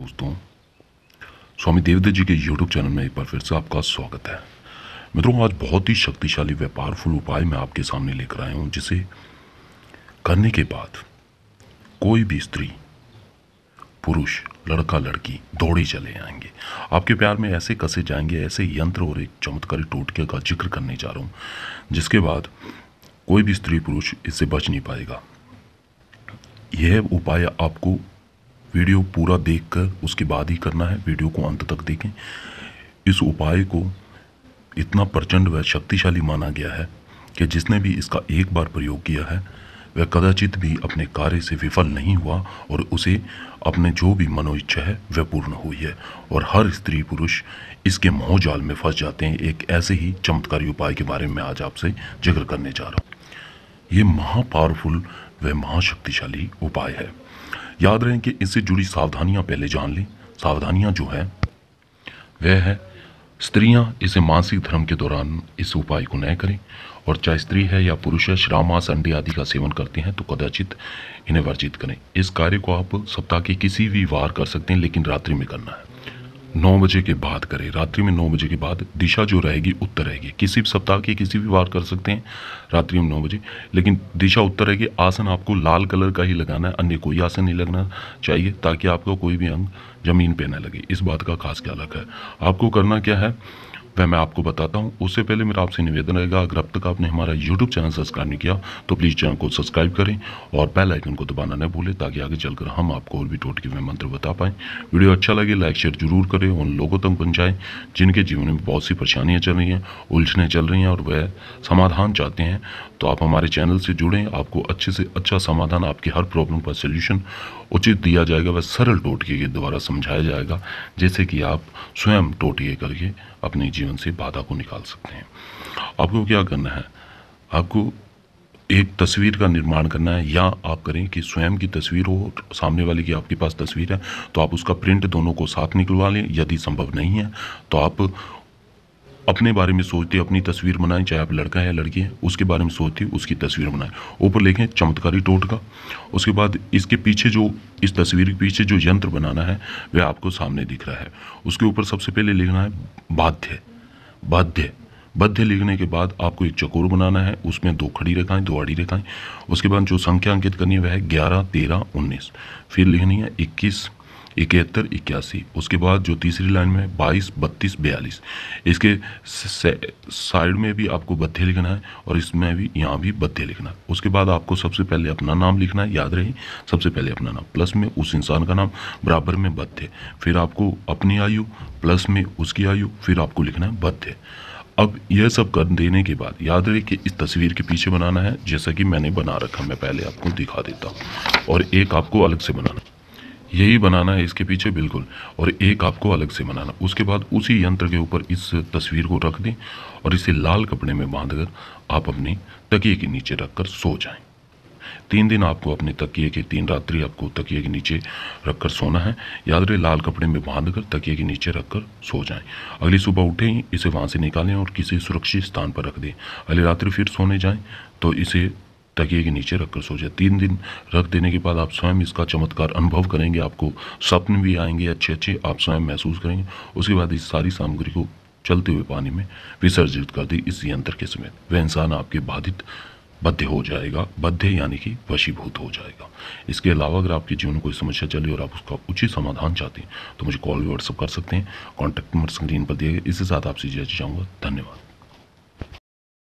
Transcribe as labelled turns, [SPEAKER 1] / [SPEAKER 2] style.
[SPEAKER 1] दोस्तों स्वामी देवदत्त जी के YouTube channel में एक बार फिर से आपका स्वागत है मित्रों आज बहुत ही शक्तिशाली व पावरफुल उपाय मैं आपके सामने लेकर आया हूं जिसे करने के बाद कोई भी स्त्री पुरुष लड़का लड़की दौड़े चले आएंगे आपके प्यार में ऐसे कसे जाएंगे ऐसे यंत्र और एक चमत्कारी टोटके का जिक्र करने जा रहा हूँ जिसके बाद कोई भी स्त्री पुरुष इससे बच नहीं पाएगा यह उपाय आपको वीडियो पूरा देखकर उसके बाद ही करना है वीडियो को अंत तक देखें इस उपाय को इतना प्रचंड व शक्तिशाली माना गया है कि जिसने भी इसका एक बार प्रयोग किया है वह कदाचित भी अपने कार्य से विफल नहीं हुआ और उसे अपने जो भी मनोइच्छा है वह पूर्ण हुई है और हर स्त्री पुरुष इसके मोहजाल में फंस जाते हैं एक ऐसे ही चमत्कारी उपाय के बारे में आज आपसे जिक्र करने जा रहा हूँ ये महा पावरफुल व महाशक्तिशाली उपाय है याद रहे कि इससे जुड़ी सावधानियाँ पहले जान लें सावधानियाँ जो है वह है स्त्रियां इसे मानसिक धर्म के दौरान इस उपाय को न करें और चाहे स्त्री है या पुरुष है श्राम मांस अंडे आदि का सेवन करते हैं तो कदाचित इन्हें वर्जित करें इस कार्य को आप सप्ताह के किसी भी वार कर सकते हैं लेकिन रात्रि में करना है नौ बजे के बाद करें रात्रि में नौ बजे के बाद दिशा जो रहेगी उत्तर रहेगी किसी भी सप्ताह की किसी भी बार कर सकते हैं रात्रि में नौ बजे लेकिन दिशा उत्तर रहेगी आसन आपको लाल कलर का ही लगाना है अन्य कोई आसन नहीं लगना चाहिए ताकि आपका कोई भी अंग ज़मीन पे न लगे इस बात का खास ख्याल रखा है आपको करना क्या है वह मैं आपको बताता हूँ उससे पहले मेरा आपसे निवेदन रहेगा अगर अब तक आपने हमारा यूट्यूब चैनल सब्सक्राइब नहीं किया तो प्लीज़ चैनल को सब्सक्राइब करें और बेल आइकन को दबाना न भूलें ताकि आगे चलकर हम आपको और भी टोटके में मंत्र बता पाएँ वीडियो अच्छा लगे लाइक शेयर जरूर करें उन लोगों तक पहुँचाएँ जिनके जीवन में बहुत सी परेशानियाँ चल रही हैं उलझने चल रही हैं और वह समाधान चाहते हैं तो आप हमारे चैनल से जुड़ें आपको अच्छे से अच्छा समाधान आपकी हर प्रॉब्लम का सोल्यूशन उचित दिया जाएगा वह सरल टोटके के द्वारा समझाया जाएगा जैसे कि आप स्वयं टोटके करके अपने जीवन से बाधा को निकाल सकते हैं आपको क्या करना है आपको एक तस्वीर का निर्माण करना है या आप करें कि स्वयं की तस्वीर हो सामने वाले की आपके पास तस्वीर है तो आप उसका प्रिंट दोनों को साथ निकलवा लें यदि संभव नहीं है तो आप अपने बारे में सोचते अपनी तस्वीर बनाएं चाहे आप लड़का है या लड़की है उसके बारे में सोचते उसकी तस्वीर बनाएं ऊपर लिखें चमत्कारी टोटका उसके बाद इसके पीछे जो इस तस्वीर के पीछे जो यंत्र बनाना है वह आपको सामने दिख रहा है उसके ऊपर सबसे पहले लिखना है बाध्य बाध्य बद्ध लिखने के बाद आपको एक चकोर बनाना है उसमें दो खड़ी रेखाएं दो आड़ी रेखाएं उसके बाद जो संख्या अंकित करनी है वह है ग्यारह तेरह उन्नीस फिर लिखनी है इक्कीस इकहत्तर इक्यासी उसके बाद जो तीसरी लाइन में बाईस बत्तीस बयालीस इसके साइड में भी आपको बत्थे लिखना है और इसमें भी यहाँ भी बत्थे लिखना है उसके बाद आपको सबसे पहले अपना नाम लिखना है याद रहे सबसे पहले अपना नाम प्लस में उस इंसान का नाम बराबर में बत्थे फिर आपको अपनी आयु प्लस में उसकी आयु फिर आपको लिखना है बत्थे अब यह सब कर देने के बाद याद रहे कि इस तस्वीर के पीछे बनाना है जैसा कि मैंने बना रखा मैं पहले आपको दिखा देता हूँ और एक आपको अलग से बनाना यही बनाना है इसके पीछे बिल्कुल और एक आपको अलग से बनाना उसके बाद उसी यंत्र के ऊपर इस तस्वीर को रख दें और इसे लाल कपड़े में बांध कर आप अपने तकिए के नीचे रख कर सो जाएं तीन दिन आपको अपने तकिए के तीन रात्रि आपको तकिए के नीचे रखकर सोना है याद रहे लाल कपड़े में बांध कर तकिए के नीचे रखकर सो जाएं अगली सुबह उठें इसे वहाँ से निकालें और किसी सुरक्षित स्थान पर रख दें अगली रात्रि फिर सोने जाएं तो इसे तकिए के नीचे रखकर सो जाए तीन दिन रख देने के बाद आप स्वयं इसका चमत्कार अनुभव करेंगे आपको स्वप्न भी आएंगे अच्छे अच्छे आप स्वयं महसूस करेंगे उसके बाद इस सारी सामग्री को चलते हुए पानी में विसर्जित कर दी इस यंत्र के समेत वह इंसान आपके बाधित बद्ध हो जाएगा बद्ध यानी कि वशीभूत हो जाएगा इसके अलावा अगर आपके जीवन में कोई समस्या चली और आप उसका उचित समाधान चाहते हैं तो मुझे कॉल व्हाट्सअप कर सकते हैं कॉन्टैक्ट नंबर स्क्रीन पर दिए इसी साथ आपसे जी चाहूँगा धन्यवाद